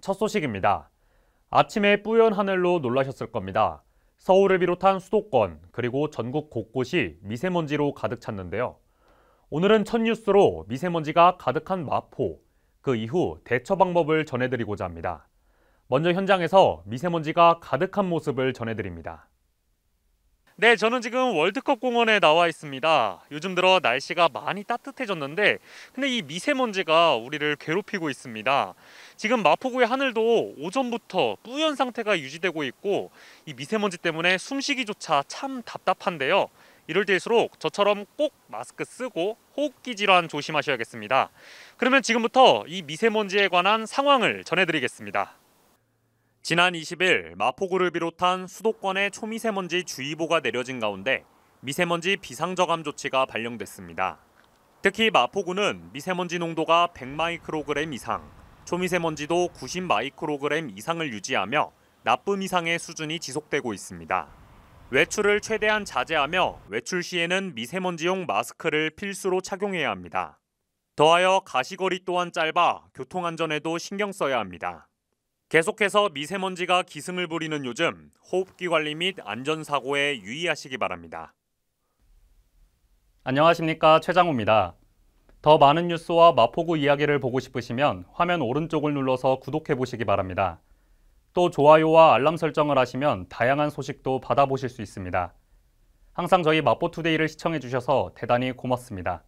첫 소식입니다. 아침에 뿌연 하늘로 놀라셨을 겁니다. 서울을 비롯한 수도권 그리고 전국 곳곳이 미세먼지로 가득 찼는데요. 오늘은 첫 뉴스로 미세먼지가 가득한 마포, 그 이후 대처 방법을 전해드리고자 합니다. 먼저 현장에서 미세먼지가 가득한 모습을 전해드립니다. 네, 저는 지금 월드컵 공원에 나와 있습니다. 요즘 들어 날씨가 많이 따뜻해졌는데 근데 이 미세먼지가 우리를 괴롭히고 있습니다. 지금 마포구의 하늘도 오전부터 뿌연 상태가 유지되고 있고 이 미세먼지 때문에 숨쉬기조차 참 답답한데요. 이럴 때일수록 저처럼 꼭 마스크 쓰고 호흡기 질환 조심하셔야겠습니다. 그러면 지금부터 이 미세먼지에 관한 상황을 전해드리겠습니다. 지난 20일 마포구를 비롯한 수도권의 초미세먼지 주의보가 내려진 가운데 미세먼지 비상저감 조치가 발령됐습니다. 특히 마포구는 미세먼지 농도가 100마이크로그램 이상, 초미세먼지도 90마이크로그램 이상을 유지하며 나쁨 이상의 수준이 지속되고 있습니다. 외출을 최대한 자제하며 외출 시에는 미세먼지용 마스크를 필수로 착용해야 합니다. 더하여 가시거리 또한 짧아 교통안전에도 신경 써야 합니다. 계속해서 미세먼지가 기승을 부리는 요즘 호흡기 관리 및 안전사고에 유의하시기 바랍니다. 안녕하십니까 최장호입니다. 더 많은 뉴스와 마포구 이야기를 보고 싶으시면 화면 오른쪽을 눌러서 구독해 보시기 바랍니다. 또 좋아요와 알람 설정을 하시면 다양한 소식도 받아보실 수 있습니다. 항상 저희 마포투데이를 시청해 주셔서 대단히 고맙습니다.